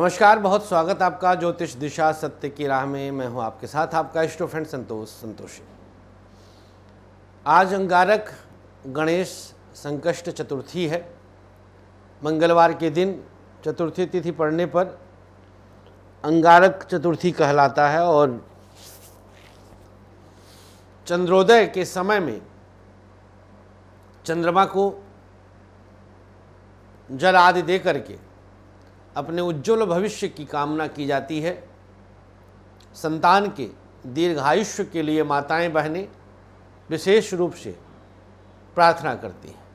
नमस्कार बहुत स्वागत आपका ज्योतिष दिशा सत्य की राह में मैं हूं आपके साथ आपका इष्ट फ्रेंड संतोष संतोषी आज अंगारक गणेश संकष्ट चतुर्थी है मंगलवार के दिन चतुर्थी तिथि पड़ने पर अंगारक चतुर्थी कहलाता है और चंद्रोदय के समय में चंद्रमा को जल आदि दे करके अपने उज्ज्वल भविष्य की कामना की जाती है संतान के दीर्घायुष्य के लिए माताएं बहनें विशेष रूप से प्रार्थना करती हैं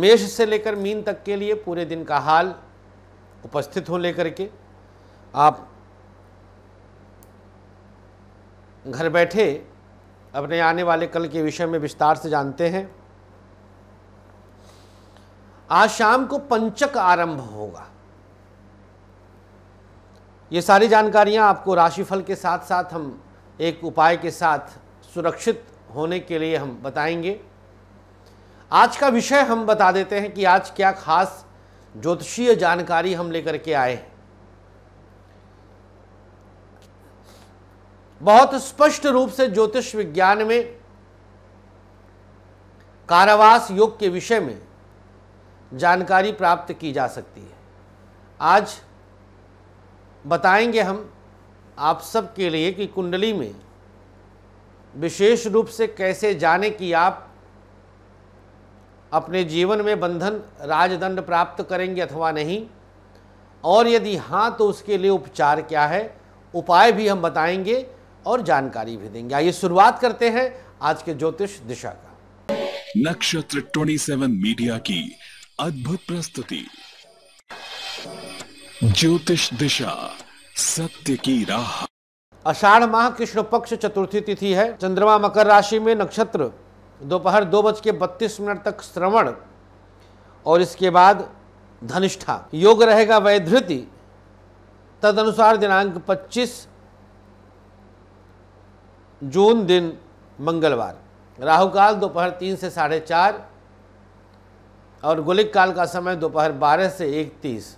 मेष से लेकर मीन तक के लिए पूरे दिन का हाल उपस्थित हो लेकर के आप घर बैठे अपने आने वाले कल के विषय में विस्तार से जानते हैं आज शाम को पंचक आरंभ होगा ये सारी जानकारियां आपको राशिफल के साथ साथ हम एक उपाय के साथ सुरक्षित होने के लिए हम बताएंगे आज का विषय हम बता देते हैं कि आज क्या खास ज्योतिषीय जानकारी हम लेकर के आए हैं बहुत स्पष्ट रूप से ज्योतिष विज्ञान में कारावास योग के विषय में जानकारी प्राप्त की जा सकती है आज बताएंगे हम आप सब के लिए कि कुंडली में विशेष रूप से कैसे जाने कि आप अपने जीवन में बंधन राजदंड प्राप्त करेंगे अथवा नहीं और यदि हाँ तो उसके लिए उपचार क्या है उपाय भी हम बताएंगे और जानकारी भी देंगे आइए शुरुआत करते हैं आज के ज्योतिष दिशा का नक्षत्र 27 मीडिया की अद्भुत प्रस्तुति ज्योतिष दिशा सत्य की राह अषाढ़ माह कृष्ण पक्ष चतुर्थी तिथि है चंद्रमा मकर राशि में नक्षत्र दोपहर दो, दो बज के बत्तीस मिनट तक श्रवण और इसके बाद धनिष्ठा योग रहेगा वैधृति तदनुसार दिनांक 25 जून दिन मंगलवार राहु काल दोपहर तीन से साढ़े चार और गोलिक काल का समय दोपहर बारह से एक तीस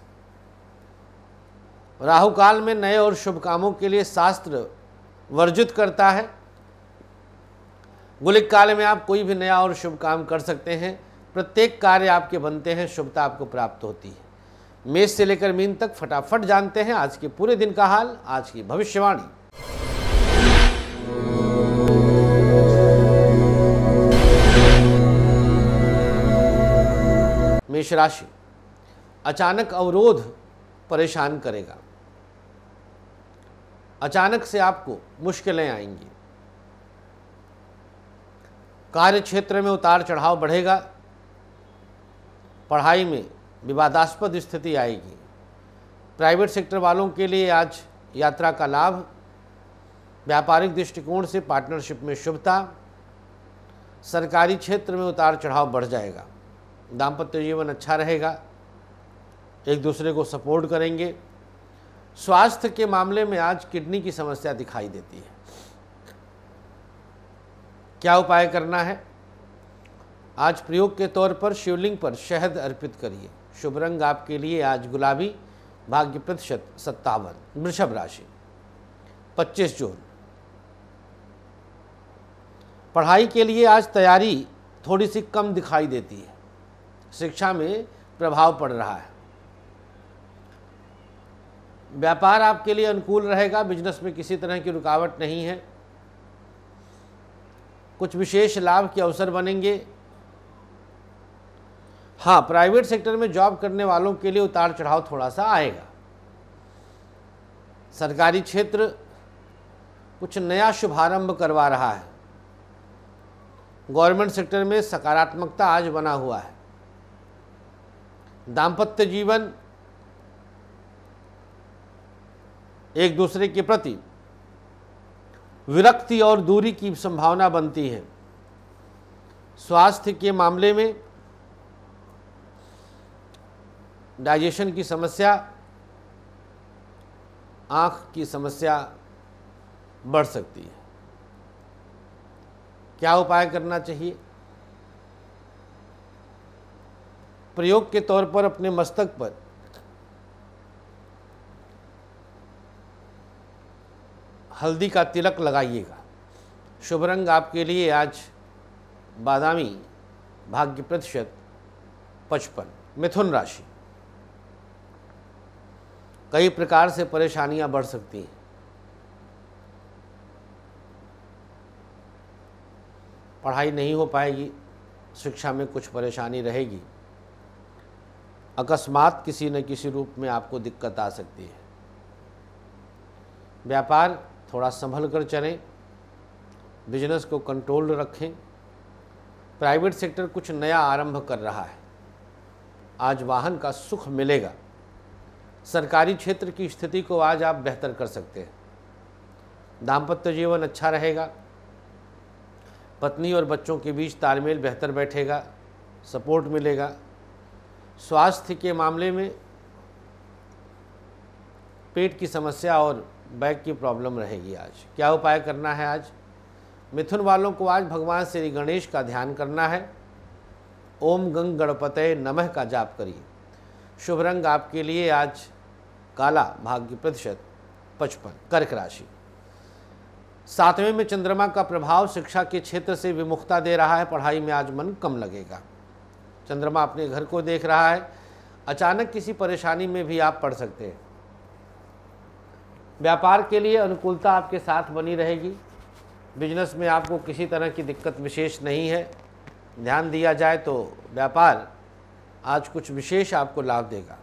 राहु काल में नए और शुभ कामों के लिए शास्त्र वर्जित करता है गुलिक काल में आप कोई भी नया और शुभ काम कर सकते हैं प्रत्येक कार्य आपके बनते हैं शुभता आपको प्राप्त होती है मेष से लेकर मीन तक फटाफट जानते हैं आज के पूरे दिन का हाल आज की भविष्यवाणी मेष राशि अचानक अवरोध परेशान करेगा अचानक से आपको मुश्किलें आएंगी कार्य क्षेत्र में उतार चढ़ाव बढ़ेगा पढ़ाई में विवादास्पद स्थिति आएगी प्राइवेट सेक्टर वालों के लिए आज यात्रा का लाभ व्यापारिक दृष्टिकोण से पार्टनरशिप में शुभता सरकारी क्षेत्र में उतार चढ़ाव बढ़ जाएगा दाम्पत्य जीवन अच्छा रहेगा एक दूसरे को सपोर्ट करेंगे स्वास्थ्य के मामले में आज किडनी की समस्या दिखाई देती है क्या उपाय करना है आज प्रयोग के तौर पर शिवलिंग पर शहद अर्पित करिए शुभ रंग आपके लिए आज गुलाबी भाग्य प्रतिशत सत्तावन वृषभ राशि 25 जून पढ़ाई के लिए आज तैयारी थोड़ी सी कम दिखाई देती है शिक्षा में प्रभाव पड़ रहा है व्यापार आपके लिए अनुकूल रहेगा बिजनेस में किसी तरह की रुकावट नहीं है कुछ विशेष लाभ के अवसर बनेंगे हाँ प्राइवेट सेक्टर में जॉब करने वालों के लिए उतार चढ़ाव थोड़ा सा आएगा सरकारी क्षेत्र कुछ नया शुभारंभ करवा रहा है गवर्नमेंट सेक्टर में सकारात्मकता आज बना हुआ है दाम्पत्य जीवन एक दूसरे के प्रति विरक्ति और दूरी की संभावना बनती है स्वास्थ्य के मामले में डाइजेशन की समस्या आँख की समस्या बढ़ सकती है क्या उपाय करना चाहिए प्रयोग के तौर पर अपने मस्तक पर हल्दी का तिलक लगाइएगा शुभ रंग आपके लिए आज बादामी भाग्य प्रतिशत पचपन मिथुन राशि कई प्रकार से परेशानियां बढ़ सकती हैं पढ़ाई नहीं हो पाएगी शिक्षा में कुछ परेशानी रहेगी अकस्मात किसी न किसी रूप में आपको दिक्कत आ सकती है व्यापार थोड़ा संभल कर चलें बिजनेस को कंट्रोल रखें प्राइवेट सेक्टर कुछ नया आरंभ कर रहा है आज वाहन का सुख मिलेगा सरकारी क्षेत्र की स्थिति को आज आप बेहतर कर सकते हैं दाम्पत्य जीवन अच्छा रहेगा पत्नी और बच्चों के बीच तालमेल बेहतर बैठेगा सपोर्ट मिलेगा स्वास्थ्य के मामले में पेट की समस्या और बैक की प्रॉब्लम रहेगी आज क्या उपाय करना है आज मिथुन वालों को आज भगवान श्री गणेश का ध्यान करना है ओम गंग गणपत नमः का जाप करिए शुभ रंग आपके लिए आज काला भाग्य प्रतिशत पचपन कर्क राशि सातवें में चंद्रमा का प्रभाव शिक्षा के क्षेत्र से विमुखता दे रहा है पढ़ाई में आज मन कम लगेगा चंद्रमा अपने घर को देख रहा है अचानक किसी परेशानी में भी आप पड़ सकते हैं व्यापार के लिए अनुकूलता आपके साथ बनी रहेगी बिजनेस में आपको किसी तरह की दिक्कत विशेष नहीं है ध्यान दिया जाए तो व्यापार आज कुछ विशेष आपको लाभ देगा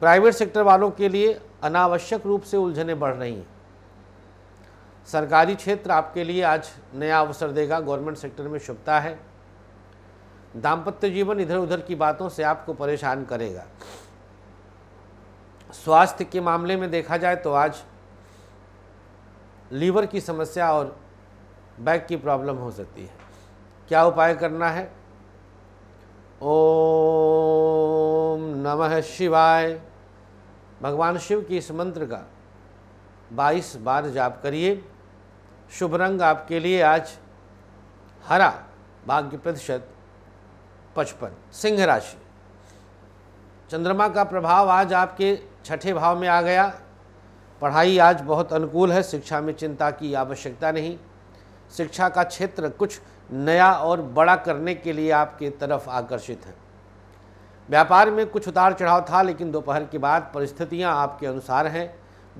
प्राइवेट सेक्टर वालों के लिए अनावश्यक रूप से उलझने बढ़ रही हैं सरकारी क्षेत्र आपके लिए आज नया अवसर देगा गवर्नमेंट सेक्टर में शुभता है दाम्पत्य जीवन इधर उधर की बातों से आपको परेशान करेगा स्वास्थ्य के मामले में देखा जाए तो आज लीवर की समस्या और बैक की प्रॉब्लम हो सकती है क्या उपाय करना है ओम नमः शिवाय भगवान शिव की इस मंत्र का 22 बार जाप करिए शुभ रंग आपके लिए आज हरा भाग्य प्रतिशत पचपन सिंह राशि चंद्रमा का प्रभाव आज आपके छठे भाव में आ गया पढ़ाई आज बहुत अनुकूल है शिक्षा में चिंता की आवश्यकता नहीं शिक्षा का क्षेत्र कुछ नया और बड़ा करने के लिए आपके तरफ आकर्षित है व्यापार में कुछ उतार चढ़ाव था लेकिन दोपहर के बाद परिस्थितियां आपके अनुसार हैं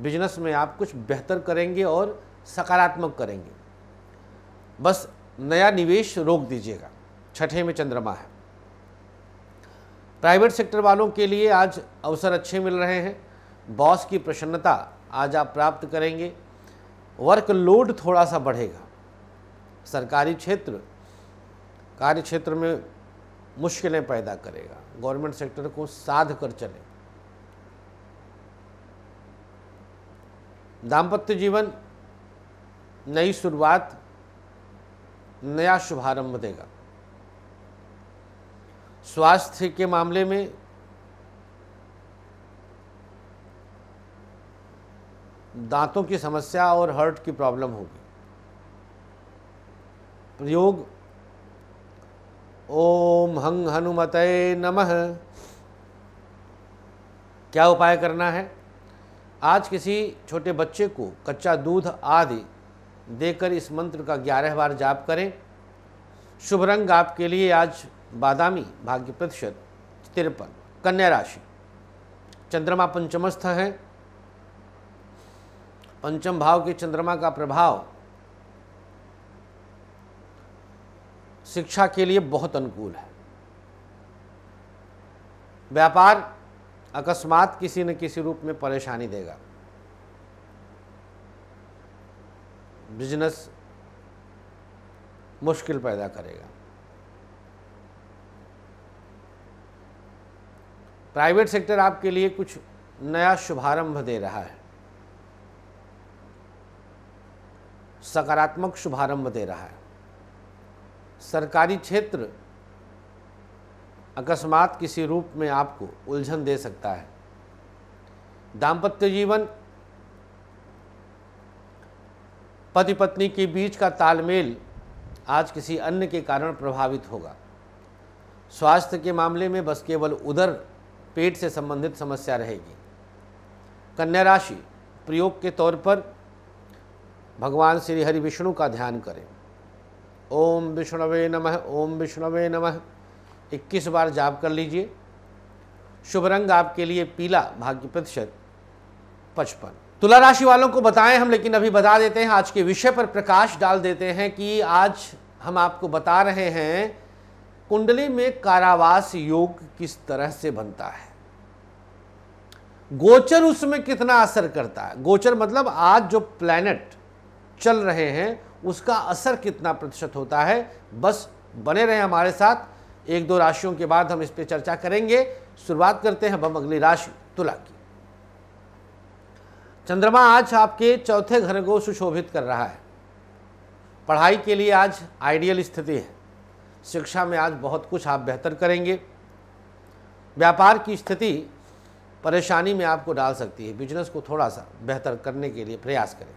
बिजनेस में आप कुछ बेहतर करेंगे और सकारात्मक करेंगे बस नया निवेश रोक दीजिएगा छठे में चंद्रमा है प्राइवेट सेक्टर वालों के लिए आज अवसर अच्छे मिल रहे हैं बॉस की प्रसन्नता आज आप प्राप्त करेंगे वर्कलोड थोड़ा सा बढ़ेगा सरकारी क्षेत्र कार्य क्षेत्र में मुश्किलें पैदा करेगा गवर्नमेंट सेक्टर को साध कर चले दाम्पत्य जीवन नई शुरुआत नया शुभारंभ देगा स्वास्थ्य के मामले में दांतों की समस्या और हर्ट की प्रॉब्लम होगी प्रयोग ओम हंग हनुमत नमः क्या उपाय करना है आज किसी छोटे बच्चे को कच्चा दूध आदि देकर इस मंत्र का ग्यारह बार जाप करें शुभ रंग आपके लिए आज बादामी भाग्य प्रतिशत तिरपन कन्या राशि चंद्रमा पंचमस्थ है पंचम भाव के चंद्रमा का प्रभाव शिक्षा के लिए बहुत अनुकूल है व्यापार अकस्मात किसी न किसी रूप में परेशानी देगा बिजनेस मुश्किल पैदा करेगा प्राइवेट सेक्टर आपके लिए कुछ नया शुभारंभ दे रहा है सकारात्मक शुभारंभ दे रहा है सरकारी क्षेत्र अकस्मात किसी रूप में आपको उलझन दे सकता है दाम्पत्य जीवन पति पत्नी के बीच का तालमेल आज किसी अन्य के कारण प्रभावित होगा स्वास्थ्य के मामले में बस केवल उधर पेट से संबंधित समस्या रहेगी कन्या राशि प्रयोग के तौर पर भगवान श्री हरि विष्णु का ध्यान करें ओम विष्णवे नमः ओम विष्णवे नमः 21 बार जाप कर लीजिए शुभ रंग आपके लिए पीला भाग्य प्रतिशत पचपन तुला राशि वालों को बताएं हम लेकिन अभी बता देते हैं आज के विषय पर प्रकाश डाल देते हैं कि आज हम आपको बता रहे हैं कुंडली में कारावास योग किस तरह से बनता है गोचर उसमें कितना असर करता है गोचर मतलब आज जो प्लैनेट चल रहे हैं उसका असर कितना प्रतिशत होता है बस बने रहे हमारे साथ एक दो राशियों के बाद हम इस पर चर्चा करेंगे शुरुआत करते हैं हम अगली राशि तुला की चंद्रमा आज आपके चौथे घर को सुशोभित कर रहा है पढ़ाई के लिए आज आइडियल स्थिति है शिक्षा में आज बहुत कुछ आप बेहतर करेंगे व्यापार की स्थिति परेशानी में आपको डाल सकती है बिजनेस को थोड़ा सा बेहतर करने के लिए प्रयास करें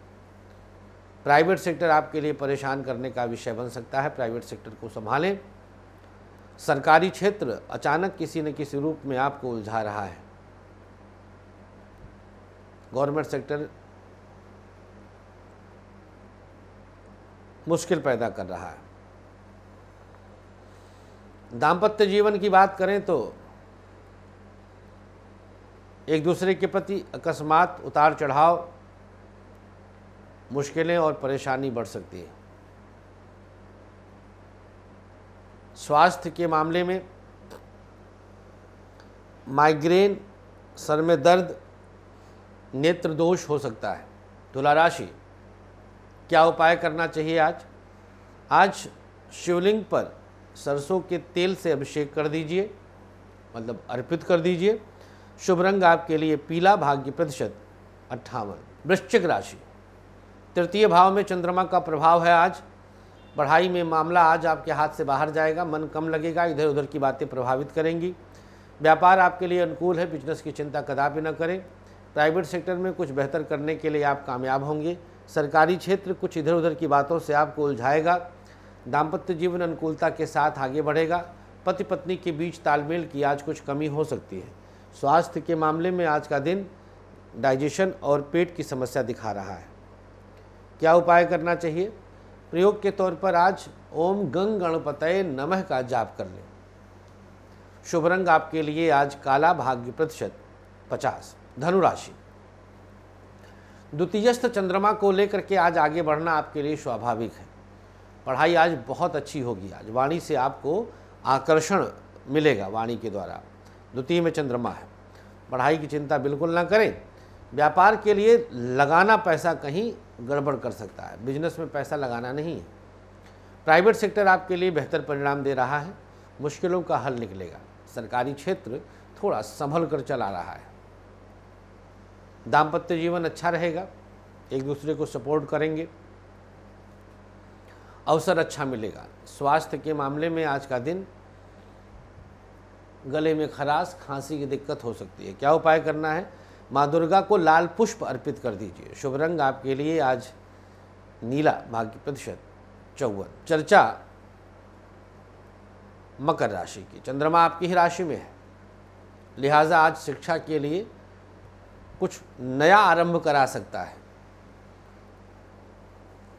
प्राइवेट सेक्टर आपके लिए परेशान करने का विषय बन सकता है प्राइवेट सेक्टर को संभालें सरकारी क्षेत्र अचानक किसी न किसी रूप में आपको उलझा रहा है गवर्नमेंट सेक्टर मुश्किल पैदा कर रहा है दाम्पत्य जीवन की बात करें तो एक दूसरे के प्रति अकस्मात उतार चढ़ाव मुश्किलें और परेशानी बढ़ सकती है स्वास्थ्य के मामले में माइग्रेन सर में दर्द नेत्र दोष हो सकता है तुला राशि क्या उपाय करना चाहिए आज आज शिवलिंग पर सरसों के तेल से अभिषेक कर दीजिए मतलब अर्पित कर दीजिए शुभ रंग आपके लिए पीला भाग्य प्रतिशत अट्ठावन वृश्चिक राशि तृतीय भाव में चंद्रमा का प्रभाव है आज पढ़ाई में मामला आज आपके हाथ से बाहर जाएगा मन कम लगेगा इधर उधर की बातें प्रभावित करेंगी व्यापार आपके लिए अनुकूल है बिजनेस की चिंता कदापि न करें प्राइवेट सेक्टर में कुछ बेहतर करने के लिए आप कामयाब होंगे सरकारी क्षेत्र कुछ इधर उधर की बातों से आपको उलझाएगा दाम्पत्य जीवन अनुकूलता के साथ आगे बढ़ेगा पति पत्नी के बीच तालमेल की आज कुछ कमी हो सकती है स्वास्थ्य के मामले में आज का दिन डाइजेशन और पेट की समस्या दिखा रहा है क्या उपाय करना चाहिए प्रयोग के तौर पर आज ओम गंग गणपत नमः का जाप कर लें शुभ रंग आपके लिए आज काला भाग्य प्रतिशत पचास धनुराशि द्वितीयस्थ चंद्रमा को लेकर के आज आगे बढ़ना आपके लिए स्वाभाविक है पढ़ाई आज बहुत अच्छी होगी आज वाणी से आपको आकर्षण मिलेगा वाणी के द्वारा द्वितीय में चंद्रमा है पढ़ाई की चिंता बिल्कुल ना करें व्यापार के लिए लगाना पैसा कहीं गड़बड़ कर सकता है बिजनेस में पैसा लगाना नहीं है प्राइवेट सेक्टर आपके लिए बेहतर परिणाम दे रहा है मुश्किलों का हल निकलेगा सरकारी क्षेत्र थोड़ा संभल कर चला रहा है दाम्पत्य जीवन अच्छा रहेगा एक दूसरे को सपोर्ट करेंगे अवसर अच्छा मिलेगा स्वास्थ्य के मामले में आज का दिन गले में खराश खांसी की दिक्कत हो सकती है क्या उपाय करना है माँ दुर्गा को लाल पुष्प अर्पित कर दीजिए शुभ रंग आपके लिए आज नीला भाग्य प्रतिशत चौवन चर्चा मकर राशि की चंद्रमा आपकी ही राशि में है लिहाजा आज शिक्षा के लिए कुछ नया आरंभ करा सकता है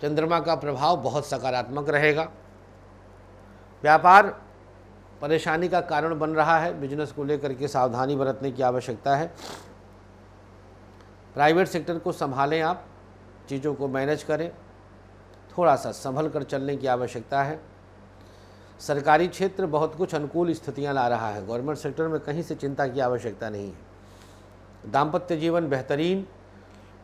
चंद्रमा का प्रभाव बहुत सकारात्मक रहेगा व्यापार परेशानी का कारण बन रहा है बिजनेस को लेकर के सावधानी बरतने की आवश्यकता है प्राइवेट सेक्टर को संभालें आप चीज़ों को मैनेज करें थोड़ा सा संभल कर चलने की आवश्यकता है सरकारी क्षेत्र बहुत कुछ अनुकूल स्थितियां ला रहा है गवर्नमेंट सेक्टर में कहीं से चिंता की आवश्यकता नहीं है दाम्पत्य जीवन बेहतरीन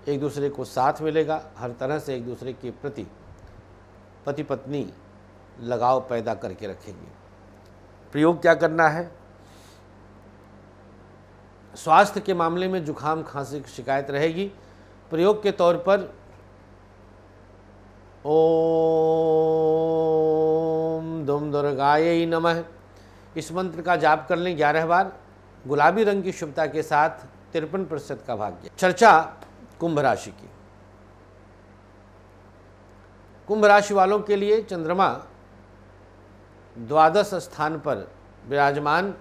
एक दूसरे को साथ मिलेगा हर तरह से एक दूसरे के प्रति पति पत्नी लगाव पैदा करके रखेंगे प्रयोग क्या करना है स्वास्थ्य के मामले में जुखाम खांसी की शिकायत रहेगी प्रयोग के तौर पर ओम धुम दुर्गाय नमः इस मंत्र का जाप कर लें ग्यारह बार गुलाबी रंग की शुभता के साथ तिरपन प्रतिशत का भाग्य चर्चा कुंभ राशि की कुंभ राशि वालों के लिए चंद्रमा द्वादश स्थान पर विराजमान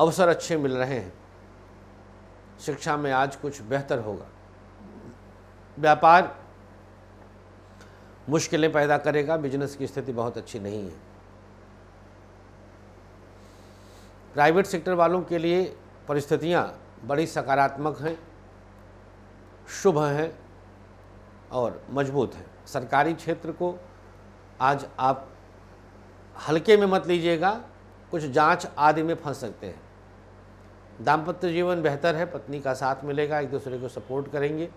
अवसर अच्छे मिल रहे हैं शिक्षा में आज कुछ बेहतर होगा व्यापार मुश्किलें पैदा करेगा बिजनेस की स्थिति बहुत अच्छी नहीं है प्राइवेट सेक्टर वालों के लिए परिस्थितियां बड़ी सकारात्मक हैं शुभ हैं और मजबूत हैं सरकारी क्षेत्र को आज आप हल्के में मत लीजिएगा कुछ जांच आदि में फंस सकते हैं दाम्पत्य जीवन बेहतर है पत्नी का साथ मिलेगा एक दूसरे को सपोर्ट करेंगे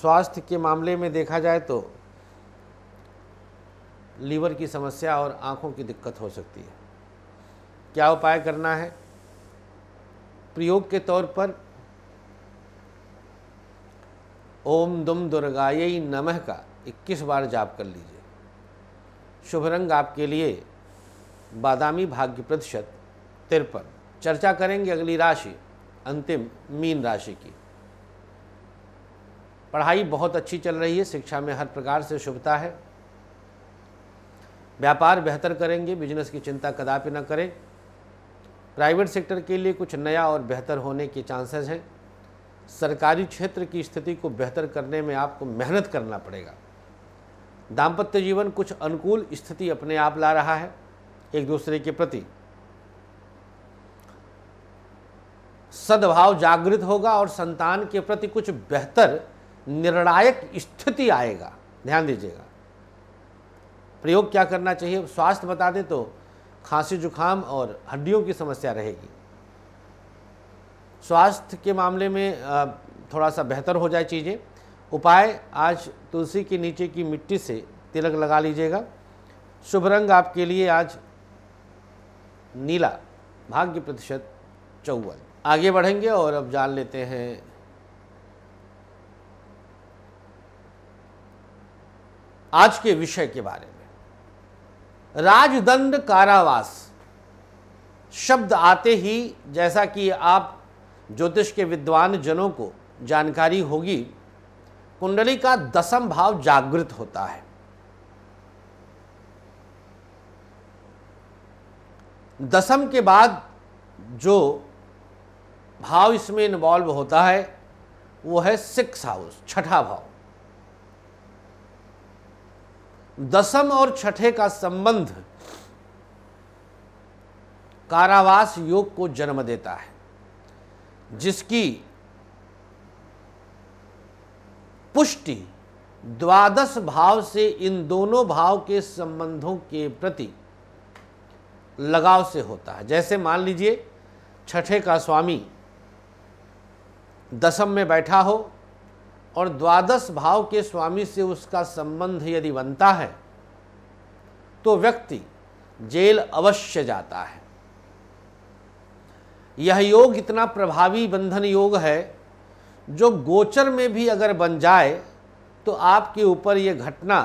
स्वास्थ्य के मामले में देखा जाए तो लीवर की समस्या और आँखों की दिक्कत हो सकती है क्या उपाय करना है प्रयोग के तौर पर ओम दुम दुर्गाय नमः का 21 बार जाप कर लीजिए शुभ रंग आपके लिए बादामी भाग्य प्रतिशत तिरपन चर्चा करेंगे अगली राशि अंतिम मीन राशि की पढ़ाई बहुत अच्छी चल रही है शिक्षा में हर प्रकार से शुभता है व्यापार बेहतर करेंगे बिजनेस की चिंता कदापि न करें प्राइवेट सेक्टर के लिए कुछ नया और बेहतर होने के चांसेस हैं सरकारी क्षेत्र की स्थिति को बेहतर करने में आपको मेहनत करना पड़ेगा दाम्पत्य जीवन कुछ अनुकूल स्थिति अपने आप ला रहा है एक दूसरे के प्रति सद्भाव जागृत होगा और संतान के प्रति कुछ बेहतर निर्णायक स्थिति आएगा ध्यान दीजिएगा प्रयोग क्या करना चाहिए स्वास्थ्य बता दें तो खांसी जुखाम और हड्डियों की समस्या रहेगी स्वास्थ्य के मामले में थोड़ा सा बेहतर हो जाए चीज़ें उपाय आज तुलसी के नीचे की मिट्टी से तिलक लगा लीजिएगा शुभ रंग आपके लिए आज नीला भाग्य प्रतिशत चौवन आगे बढ़ेंगे और अब जान लेते हैं आज के विषय के बारे में राजदंड कारावास शब्द आते ही जैसा कि आप ज्योतिष के विद्वान जनों को जानकारी होगी कुंडली का दसम भाव जागृत होता है दसम के बाद जो भाव इसमें इन्वॉल्व होता है वो है सिक्स हाउस छठा भाव दसम और छठे का संबंध कारावास योग को जन्म देता है जिसकी पुष्टि द्वादश भाव से इन दोनों भाव के संबंधों के प्रति लगाव से होता है जैसे मान लीजिए छठे का स्वामी दसम में बैठा हो और द्वादश भाव के स्वामी से उसका संबंध यदि बनता है तो व्यक्ति जेल अवश्य जाता है यह योग इतना प्रभावी बंधन योग है जो गोचर में भी अगर बन जाए तो आपके ऊपर ये घटना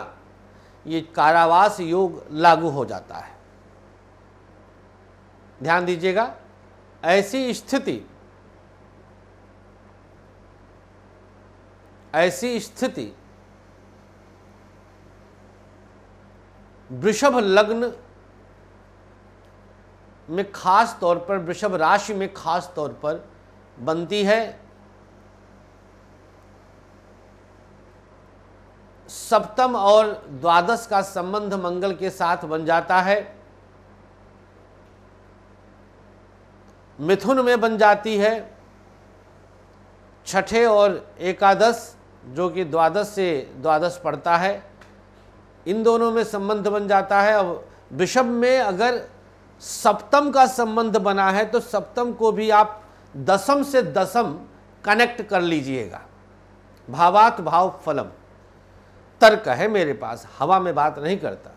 ये कारावास योग लागू हो जाता है ध्यान दीजिएगा ऐसी स्थिति ऐसी स्थिति वृषभ लग्न में खास तौर पर वृषभ राशि में खास तौर पर बनती है सप्तम और द्वादश का संबंध मंगल के साथ बन जाता है मिथुन में बन जाती है छठे और एकादश जो कि द्वादश से द्वादश पड़ता है इन दोनों में संबंध बन जाता है अब विषभ में अगर सप्तम का संबंध बना है तो सप्तम को भी आप दसम से दसम कनेक्ट कर लीजिएगा भावात भाव फलम तर्क है मेरे पास हवा में बात नहीं करता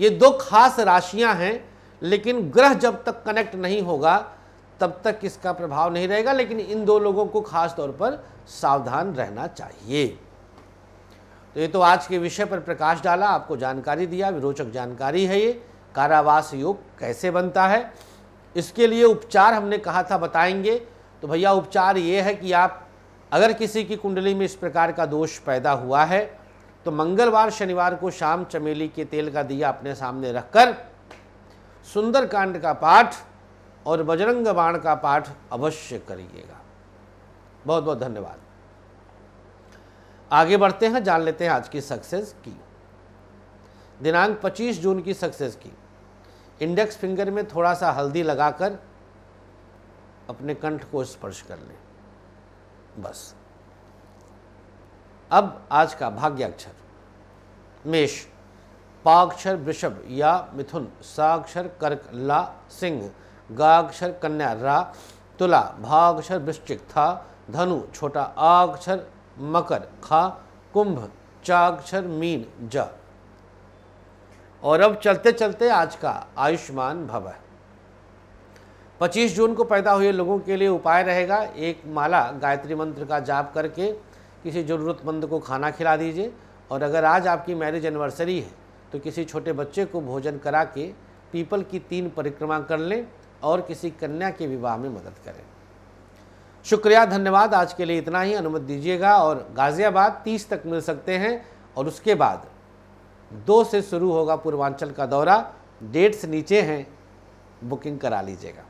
ये दो खास राशियां हैं लेकिन ग्रह जब तक कनेक्ट नहीं होगा तब तक इसका प्रभाव नहीं रहेगा लेकिन इन दो लोगों को खास तौर पर सावधान रहना चाहिए तो ये तो आज के विषय पर प्रकाश डाला आपको जानकारी दिया विरोचक जानकारी है ये कारावास योग कैसे बनता है इसके लिए उपचार हमने कहा था बताएंगे तो भैया उपचार ये है कि आप अगर किसी की कुंडली में इस प्रकार का दोष पैदा हुआ है तो मंगलवार शनिवार को शाम चमेली के तेल का दिया अपने सामने रखकर सुंदरकांड का पाठ और बजरंग बाण का पाठ अवश्य करिएगा बहुत बहुत धन्यवाद आगे बढ़ते हैं जान लेते हैं आज की सक्सेस की दिनांक 25 जून की सक्सेस की इंडेक्स फिंगर में थोड़ा सा हल्दी लगाकर अपने कंठ को स्पर्श कर लें बस अब आज का भाग्याक्षर मेष पाक्षर वृषभ या मिथुन साक्षर कर्क ला सिंह गाक्षर कन्या रा तुला भाक्षर वृश्चिक था धनु छोटा आक्षर मकर खा कुंभ चाक्षर मीन जा और अब चलते चलते आज का आयुष्मान भव है 25 जून को पैदा हुए लोगों के लिए उपाय रहेगा एक माला गायत्री मंत्र का जाप करके किसी ज़रूरतमंद को खाना खिला दीजिए और अगर आज आपकी मैरिज एनिवर्सरी है तो किसी छोटे बच्चे को भोजन करा के पीपल की तीन परिक्रमा कर लें और किसी कन्या के विवाह में मदद करें शुक्रिया धन्यवाद आज के लिए इतना ही अनुमति दीजिएगा और गाज़ियाबाद 30 तक मिल सकते हैं और उसके बाद दो से शुरू होगा पूर्वांचल का दौरा डेट्स नीचे हैं बुकिंग करा लीजिएगा